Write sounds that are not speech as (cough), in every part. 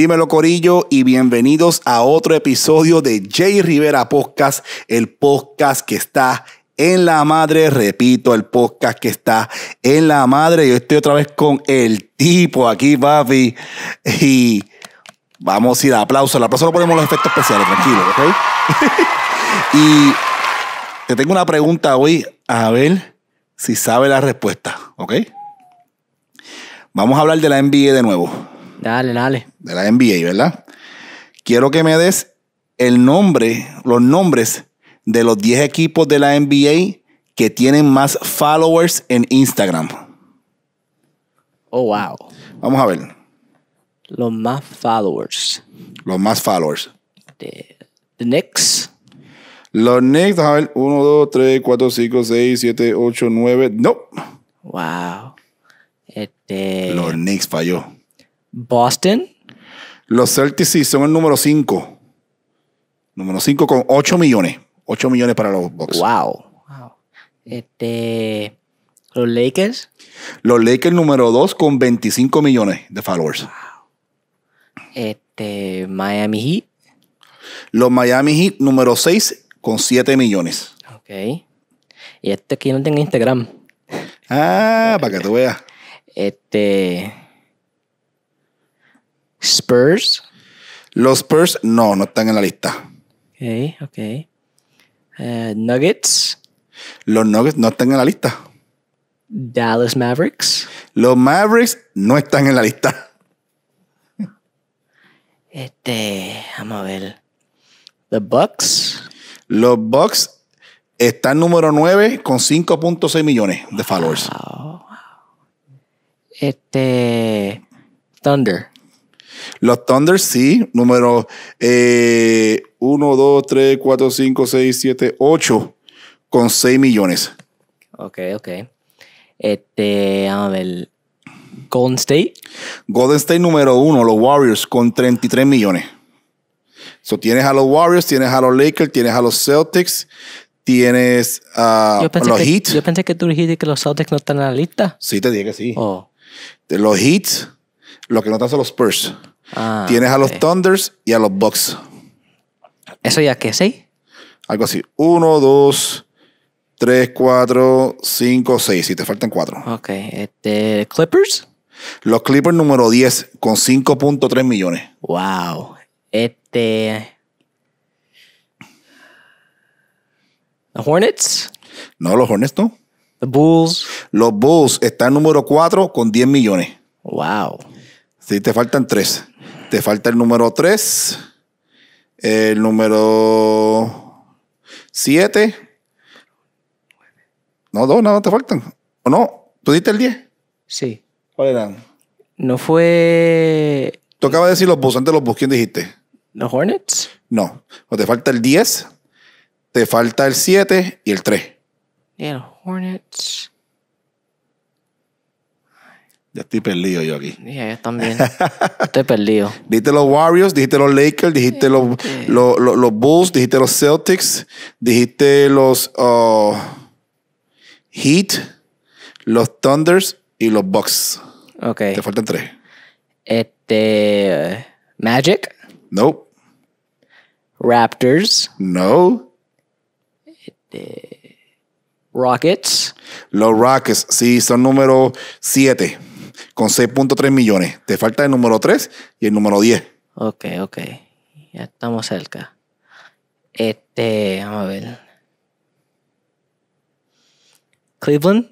Dímelo Corillo y bienvenidos a otro episodio de Jay Rivera Podcast, el podcast que está en la madre, repito, el podcast que está en la madre. Yo estoy otra vez con el tipo aquí, Buffy Y vamos a ir a aplauso. El aplauso lo ponemos los efectos especiales, tranquilo, ¿ok? (laughs) y te tengo una pregunta hoy, a ver si sabe la respuesta, ¿ok? Vamos a hablar de la NBA de nuevo Dale, dale. De la NBA, ¿verdad? Quiero que me des el nombre, los nombres de los 10 equipos de la NBA que tienen más followers en Instagram. Oh, wow. Vamos a ver. Los más followers. Los más followers. The, the Knicks. Los Knicks, a ver, 1, 2, 3, 4, 5, 6, 7, 8, 9. No. Wow. Este... Los Knicks falló. Boston. Los Celtics son el número 5. Número 5 con 8 millones. 8 millones para los Bucks. Wow. Este, los Lakers. Los Lakers número 2 con 25 millones de followers. Este, Miami Heat. Los Miami Heat número 6 con 7 millones. Ok. Y este aquí no tengo Instagram. Ah, para que tú veas. Este. Spurs. Los Spurs no, no están en la lista. Ok, ok. Eh, nuggets. Los Nuggets no están en la lista. Dallas Mavericks. Los Mavericks no están en la lista. Este, vamos a ver. The Bucks. Los Bucks están número 9 con 5.6 millones de followers. Este. Thunder. Los Thunder sí, número 1, 2, 3, 4, 5, 6, 7, 8, con 6 millones. Ok, ok. Este, a ver. Golden State. Golden State número 1, los Warriors, con 33 millones. So, tienes a los Warriors, tienes a los Lakers, tienes a los Celtics, tienes a los que, Heat. Yo pensé que tú dijiste que los Celtics no están en la lista. Sí, te dije que sí. Oh. los Heat, lo que no están son los Spurs. Ah, Tienes a los Thunders y a los Bucks. ¿Eso ya qué? ¿Seis? Algo así. Uno, dos, tres, cuatro, cinco, seis. Si te faltan cuatro. Ok. Este, ¿Clippers? Los Clippers número 10 con 5.3 millones. Wow. Este. ¿Los Hornets? No, los Hornets no. ¿Los Bulls? Los Bulls están número 4 con 10 millones. Wow. Si te faltan tres. Te falta el número 3, el número 7. No, no, nada, no, te faltan. ¿O no? ¿Tú diste el 10? Sí. ¿Cuál eran? No fue. Tú acabas de decir los bus, antes los bus, ¿quién dijiste? ¿Los Hornets? No. O te falta el 10, te falta el 7 y el 3. los Hornets. Ya estoy perdido yo aquí. Y yo también. estoy perdido. (laughs) Dijiste los Warriors, dijiste los Lakers, dijiste los, los, los, Bulls, dijiste los Celtics, dijiste los uh, Heat, los Thunders y los Bucks. Ok. Te faltan tres. Este. Magic. Nope. Raptors. No. Este, Rockets. Los Rockets, sí, son número siete con 6.3 millones. Te falta el número 3 y el número 10. Ok, ok. Ya estamos cerca. Este, vamos a ver. Cleveland.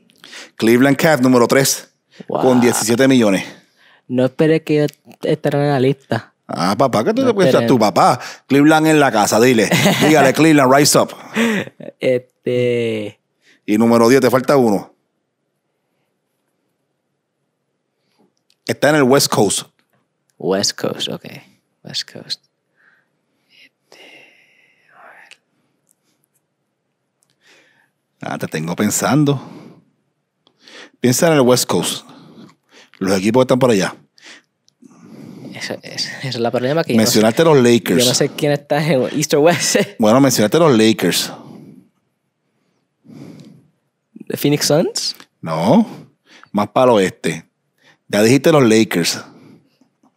Cleveland Cavs número 3 con 17 millones. No esperes que yo esté en la lista. Ah, papá, ¿qué tú te piensas tu papá? Cleveland en la casa, dile. (laughs) Dígale, Cleveland, rise up. Este. Y número 10, te falta uno. Está en el West Coast. West Coast, ok. West Coast. Este, ah, te tengo pensando. Piensa en el West Coast. Los equipos que están por allá. Esa, es la problema que Mencionaste los Lakers. Yo no sé quién está en East or West. (laughs) bueno, mencionaste los Lakers. ¿The Phoenix Suns? No. Más para el oeste. Ya dijiste los Lakers.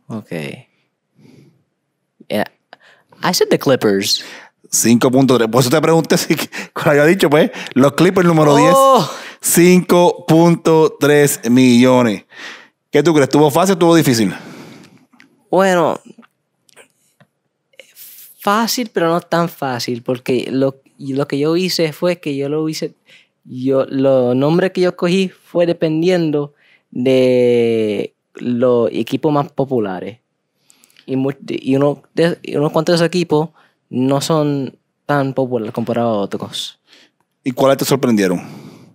Ok. Eh, I said the Clippers. 5.3. Por eso te pregunté si, yo (laughs) había dicho, pues. Los Clippers número 10. 5.3 millones. ¿Qué tú crees? ¿Tuvo fácil o tuvo difícil? Bueno, fácil, pero no tan fácil, porque lo, lo que yo hice fue que yo lo hice, yo, los nombres que yo cogí fue dependiendo de los equipos más populares. Y, uno, unos cuantos de esos equipos no son tan populares comparados a otros. ¿Y cuáles te sorprendieron?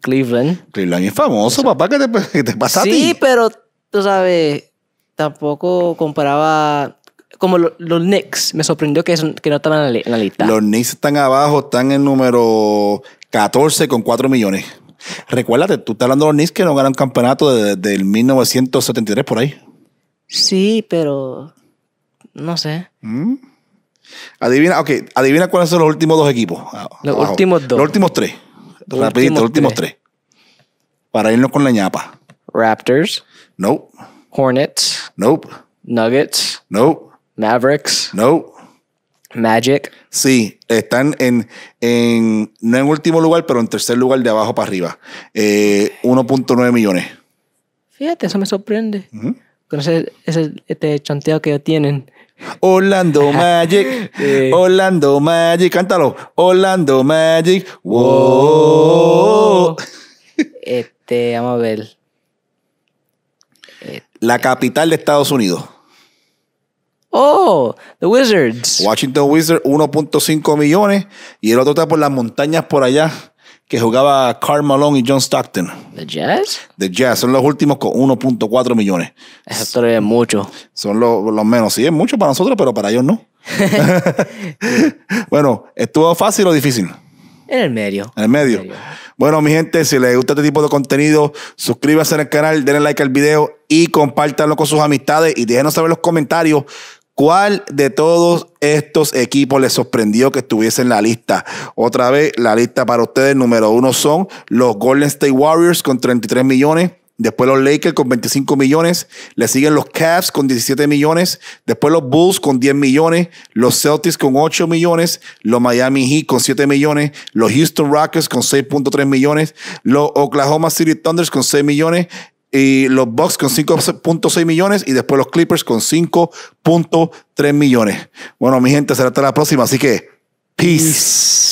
Cleveland. Cleveland es famoso, papá, ¿Qué te, (laughs) te pasa a ti? Sí, pero tú sabes, tampoco comparaba como los Knicks. Me sorprendió que, que no estaban en la, lista. Los Knicks están abajo, están en número 14 con 4 millones. Recuérdate, tú estás hablando de los Knicks que no ganan campeonato desde el 1973 por ahí. Sí, pero no sé. Mm. Adivina, ok, adivina cuáles son los últimos dos equipos. Ah, los últimos dos. Los últimos tres. los últimos tres. Para irnos con la ñapa. Raptors. No. Hornets. No. Nuggets. No. Mavericks. No. Magic. Sí, están en, no en último lugar, pero en tercer lugar de abajo para arriba. 1.9 eh, millones. Fíjate, eso me sorprende. Uh ese, este chanteo que tienen. Orlando (laughs) Magic, eh. Orlando Magic, cántalo. Orlando Magic, wow. Este, vamos a ver. La capital de Estados Unidos. Oh, The Wizards. Washington Wizards, 1.5 millones. Y el otro está por las montañas por allá, que jugaba Carl Malone y John Stockton. ¿The Jazz? The Jazz, son los últimos con 1.4 millones. Eso es mucho. Son los, menos. Sí, es mucho para nosotros, pero para ellos no. (laughs) bueno, ¿estuvo fácil o difícil? En el medio. En el medio. Bueno, mi gente, si les gusta este tipo de contenido, suscríbanse al canal, denle like al video y compártanlo con sus amistades y déjenos saber en los comentarios ¿Cuál de todos estos equipos les sorprendió que estuviese en la lista? Otra vez, la lista para ustedes, número uno son los Golden State Warriors con 33 millones. Después los Lakers con 25 millones. Le siguen los Cavs con 17 millones. Después los Bulls con 10 millones. Los Celtics con 8 millones. Los Miami Heat con 7 millones. Los Houston Rockets con 6.3 millones. Los Oklahoma City Thunders con 6 millones y los Bucks con 5.6 millones y después los Clippers con 5.3 millones. Bueno, mi gente, será hasta la próxima, así que peace. peace.